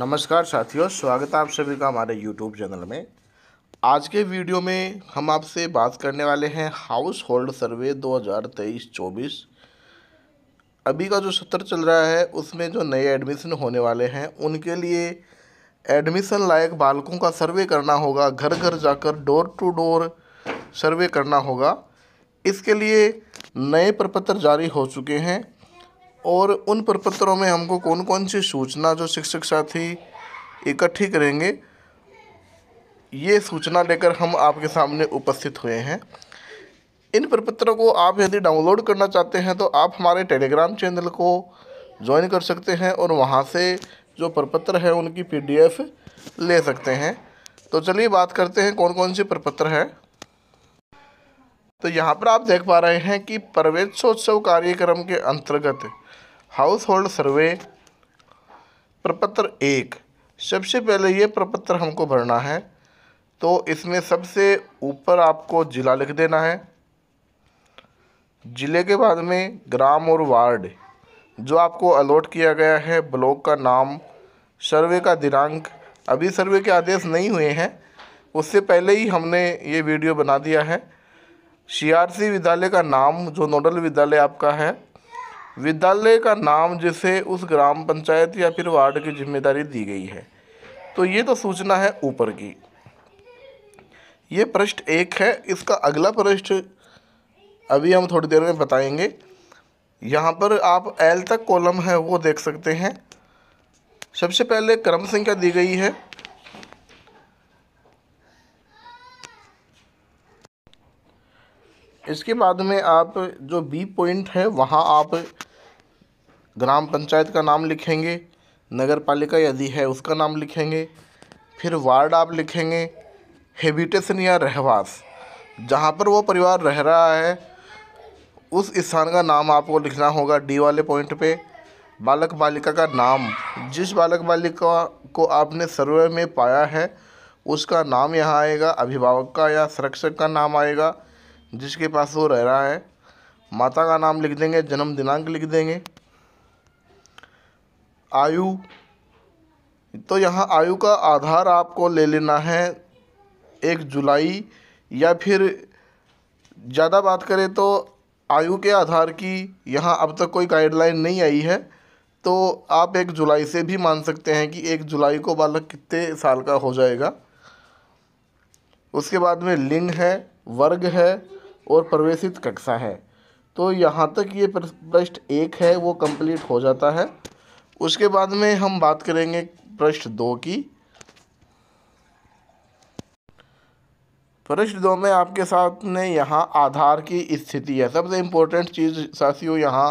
नमस्कार साथियों स्वागत है आप सभी का हमारे यूट्यूब चैनल में आज के वीडियो में हम आपसे बात करने वाले हैं हाउस होल्ड सर्वे 2023-24 अभी का जो सत्र चल रहा है उसमें जो नए एडमिशन होने वाले हैं उनके लिए एडमिशन लायक बालकों का सर्वे करना होगा घर घर जाकर डोर टू डोर सर्वे करना होगा इसके लिए नए प्रपत्र जारी हो चुके हैं और उन प्रपत्रों में हमको कौन कौन सी सूचना जो शिक्षक साथी इकट्ठी करेंगे ये सूचना लेकर हम आपके सामने उपस्थित हुए हैं इन प्रपत्रों को आप यदि डाउनलोड करना चाहते हैं तो आप हमारे टेलीग्राम चैनल को ज्वाइन कर सकते हैं और वहाँ से जो प्रपत्र है उनकी पीडीएफ ले सकते हैं तो चलिए बात करते हैं कौन कौन से प्रपत्र है तो यहाँ पर आप देख पा रहे हैं कि प्रवेशोत्सव कार्यक्रम के अंतर्गत हाउस होल्ड सर्वे प्रपत्र एक सबसे पहले ये प्रपत्र हमको भरना है तो इसमें सबसे ऊपर आपको ज़िला लिख देना है ज़िले के बाद में ग्राम और वार्ड जो आपको अलॉट किया गया है ब्लॉक का नाम सर्वे का दिनांक अभी सर्वे के आदेश नहीं हुए हैं उससे पहले ही हमने ये वीडियो बना दिया है सीआरसी विद्यालय का नाम जो नोडल विद्यालय आपका है विद्यालय का नाम जिसे उस ग्राम पंचायत या फिर वार्ड की जिम्मेदारी दी गई है तो ये तो सूचना है ऊपर की ये पृष्ठ एक है इसका अगला पृष्ठ अभी हम थोड़ी देर में बताएंगे यहाँ पर आप एल तक कॉलम है वो देख सकते हैं सबसे पहले क्रम संख्या दी गई है इसके बाद में आप जो बी पॉइंट है वहाँ आप ग्राम पंचायत का नाम लिखेंगे नगर पालिका यदि है उसका नाम लिखेंगे फिर वार्ड आप लिखेंगे हेबिटेशन या रहवास जहाँ पर वो परिवार रह रहा है उस स्थान का नाम आपको लिखना होगा डी वाले पॉइंट पे बालक बालिका का नाम जिस बालक बालिका को आपने सर्वे में पाया है उसका नाम यहाँ आएगा अभिभावक का या संरक्षक का नाम आएगा जिसके पास वो रह रहा है माता का नाम लिख देंगे जन्म दिनांक लिख देंगे आयु तो यहाँ आयु का आधार आपको ले लेना है एक जुलाई या फिर ज़्यादा बात करें तो आयु के आधार की यहाँ अब तक कोई गाइडलाइन नहीं आई है तो आप एक जुलाई से भी मान सकते हैं कि एक जुलाई को बालक कितने साल का हो जाएगा उसके बाद में लिंग है वर्ग है और प्रवेशित कक्षा है तो यहाँ तक ये पृष्ठ एक है वो कंप्लीट हो जाता है उसके बाद में हम बात करेंगे पृष्ठ दो की प्रश्न दो में आपके साथ ने यहाँ आधार की स्थिति है सबसे इम्पोर्टेंट चीज़ साथियों यहाँ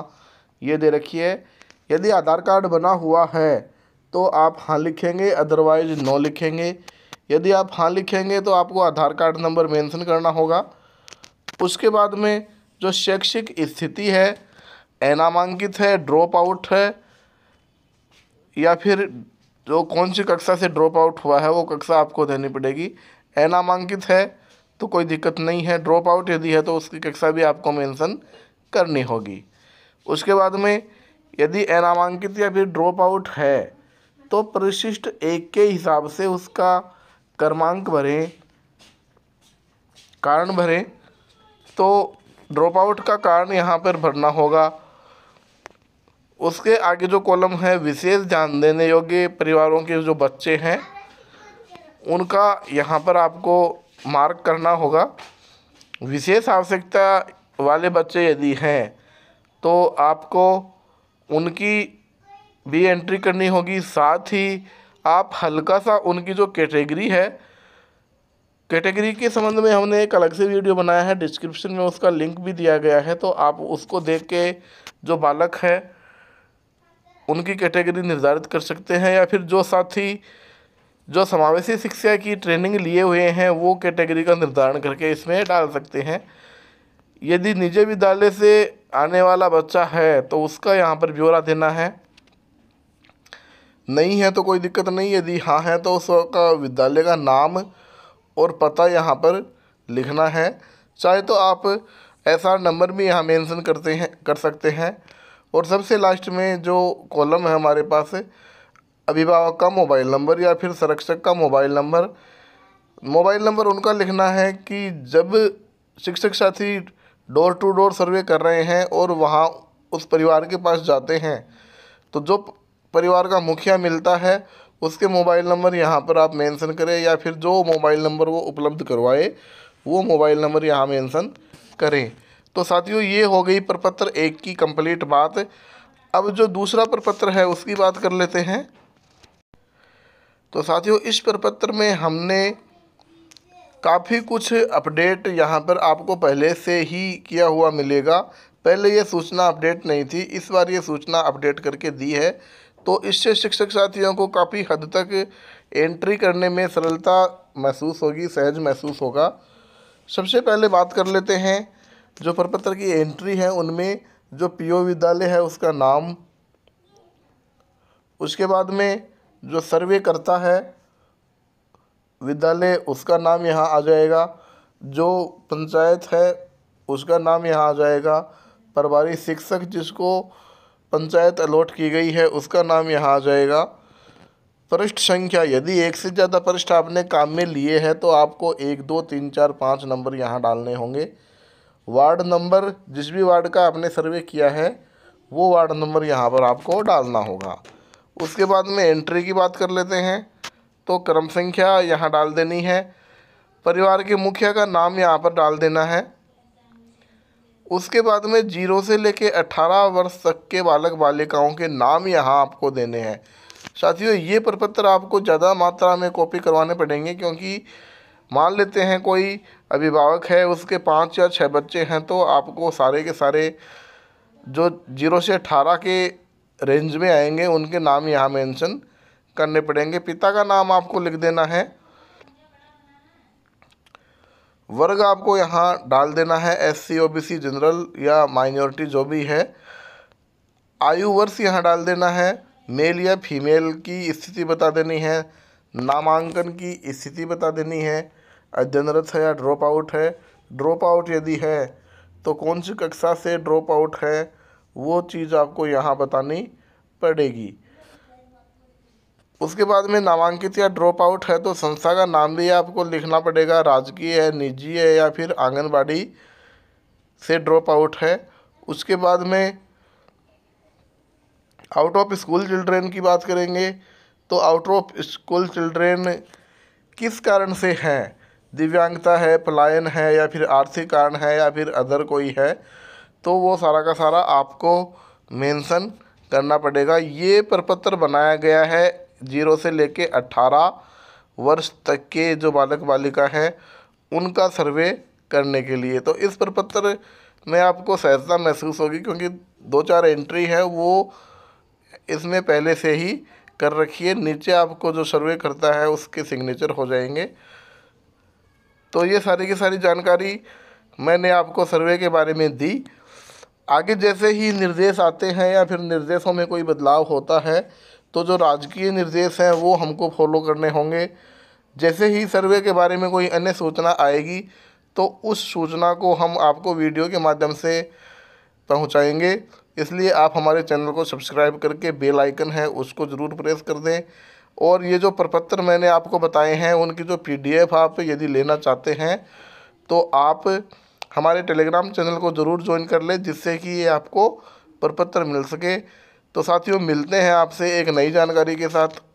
ये दे रखी है यदि आधार कार्ड बना हुआ है तो आप हाँ लिखेंगे अदरवाइज नो लिखेंगे यदि आप हाँ लिखेंगे तो आपको आधार कार्ड नंबर मेंशन करना होगा उसके बाद में जो शैक्षिक स्थिति है अनामांकित है ड्रॉप आउट है या फिर जो कौन सी कक्षा से ड्रॉप आउट हुआ है वो कक्षा आपको देनी पड़ेगी अनामांकित है तो कोई दिक्कत नहीं है ड्रॉप आउट यदि है तो उसकी कक्षा भी आपको मेंशन करनी होगी उसके बाद में यदि अनामांकित या फिर ड्रॉप आउट है तो परिशिष्ट एक के हिसाब से उसका क्रमांक भरें कारण भरें तो ड्रॉप आउट का कारण यहाँ पर भरना होगा उसके आगे जो कॉलम है विशेष ध्यान देने योग्य परिवारों के जो बच्चे हैं उनका यहाँ पर आपको मार्क करना होगा विशेष आवश्यकता वाले बच्चे यदि हैं तो आपको उनकी भी एंट्री करनी होगी साथ ही आप हल्का सा उनकी जो कैटेगरी है कैटेगरी के संबंध में हमने एक अलग से वीडियो बनाया है डिस्क्रिप्शन में उसका लिंक भी दिया गया है तो आप उसको देख के जो बालक है उनकी कैटेगरी निर्धारित कर सकते हैं या फिर जो साथी जो समावेशी शिक्षा की ट्रेनिंग लिए हुए हैं वो कैटेगरी का निर्धारण करके इसमें डाल सकते हैं यदि निजी विद्यालय से आने वाला बच्चा है तो उसका यहाँ पर ब्यौरा देना है नहीं है तो कोई दिक्कत नहीं यदि हाँ है तो उसका विद्यालय का नाम और पता यहाँ पर लिखना है चाहे तो आप ऐसा नंबर भी यहाँ मेंशन करते हैं कर सकते हैं और सबसे लास्ट में जो कॉलम है हमारे पास अभिभावक का मोबाइल नंबर या फिर संरक्षक का मोबाइल नंबर मोबाइल नंबर उनका लिखना है कि जब शिक्षक साथी डोर टू डोर सर्वे कर रहे हैं और वहाँ उस परिवार के पास जाते हैं तो जो परिवार का मुखिया मिलता है उसके मोबाइल नंबर यहाँ पर आप मेंशन करें या फिर जो मोबाइल नंबर वो उपलब्ध करवाए वो मोबाइल नंबर यहाँ मेंशन करें तो साथियों ये हो गई प्रपत्र एक की कंप्लीट बात अब जो दूसरा प्रपत्र है उसकी बात कर लेते हैं तो साथियों इस प्रपत्र में हमने काफ़ी कुछ अपडेट यहाँ पर आपको पहले से ही किया हुआ मिलेगा पहले ये सूचना अपडेट नहीं थी इस बार ये सूचना अपडेट करके दी है तो इससे शिक्षक साथियों को काफ़ी हद तक एंट्री करने में सरलता महसूस होगी सहज महसूस होगा सबसे पहले बात कर लेते हैं जो प्रपत्र की एंट्री है उनमें जो पीओ विद्यालय है उसका नाम उसके बाद में जो सर्वे करता है विद्यालय उसका नाम यहाँ आ जाएगा जो पंचायत है उसका नाम यहाँ आ जाएगा प्रभारी शिक्षक जिसको पंचायत अलॉट की गई है उसका नाम यहाँ आ जाएगा पृष्ठ संख्या यदि एक से ज़्यादा पृष्ठ आपने काम में लिए हैं तो आपको एक दो तीन चार पाँच नंबर यहाँ डालने होंगे वार्ड नंबर जिस भी वार्ड का आपने सर्वे किया है वो वार्ड नंबर यहाँ पर आपको डालना होगा उसके बाद में एंट्री की बात कर लेते हैं तो क्रम संख्या यहाँ डाल देनी है परिवार के मुखिया का नाम यहाँ पर डाल देना है उसके बाद में जीरो से लेके अठारह वर्ष तक के बालक बालिकाओं के नाम यहाँ आपको देने हैं साथियों ये प्रपत्र आपको ज़्यादा मात्रा में कॉपी करवाने पड़ेंगे क्योंकि मान लेते हैं कोई अभिभावक है उसके पाँच या छः बच्चे हैं तो आपको सारे के सारे जो जीरो से अठारह के रेंज में आएंगे उनके नाम यहाँ मेंशन करने पड़ेंगे पिता का नाम आपको लिख देना है वर्ग आपको यहाँ डाल देना है S C O B C general या माइनॉरिटी जो भी है आयु वर्ष यहाँ डाल देना है मेल या फीमेल की स्थिति बता देनी है नामांकन की स्थिति बता देनी है अध्ययनरत है या ड्रॉप आउट है ड्रॉप आउट यदि है तो कौन सी कक्षा से ड्रॉप आउट है वो चीज़ आपको यहाँ बतानी पड़ेगी उसके बाद में नामांकित या ड्रॉप आउट है तो संस्था का नाम भी आपको लिखना पड़ेगा राजकीय है निजी है या फिर आंगनबाड़ी से ड्रॉप आउट है उसके बाद में आउट ऑफ स्कूल चिल्ड्रेन की बात करेंगे तो आउट ऑफ स्कूल चिल्ड्रेन किस कारण से हैं दिव्यांगता है पलायन है या फिर आर्थिक कारण है या फिर अदर कोई है तो वो सारा का सारा आपको मेंशन करना पड़ेगा ये प्रपत्र बनाया गया है जीरो से लेके अट्ठारह वर्ष तक के जो बालक बालिका हैं उनका सर्वे करने के लिए तो इस प्रपत्र में आपको सहजता महसूस होगी क्योंकि दो चार एंट्री है वो इसमें पहले से ही कर रखिए नीचे आपको जो सर्वे करता है उसके सिग्नेचर हो जाएंगे तो ये सारी की सारी जानकारी मैंने आपको सर्वे के बारे में दी आगे जैसे ही निर्देश आते हैं या फिर निर्देशों में कोई बदलाव होता है तो जो राजकीय निर्देश हैं वो हमको फॉलो करने होंगे जैसे ही सर्वे के बारे में कोई अन्य सूचना आएगी तो उस सूचना को हम आपको वीडियो के माध्यम से पहुंचाएंगे इसलिए आप हमारे चैनल को सब्सक्राइब करके बेल आइकन है उसको ज़रूर प्रेस कर दें और ये जो प्रपत्र मैंने आपको बताए हैं उनकी जो पीडीएफ आप यदि लेना चाहते हैं तो आप हमारे टेलीग्राम चैनल को ज़रूर ज्वाइन कर लें जिससे कि ये आपको प्रपत्र मिल सके तो साथियों मिलते हैं आपसे एक नई जानकारी के साथ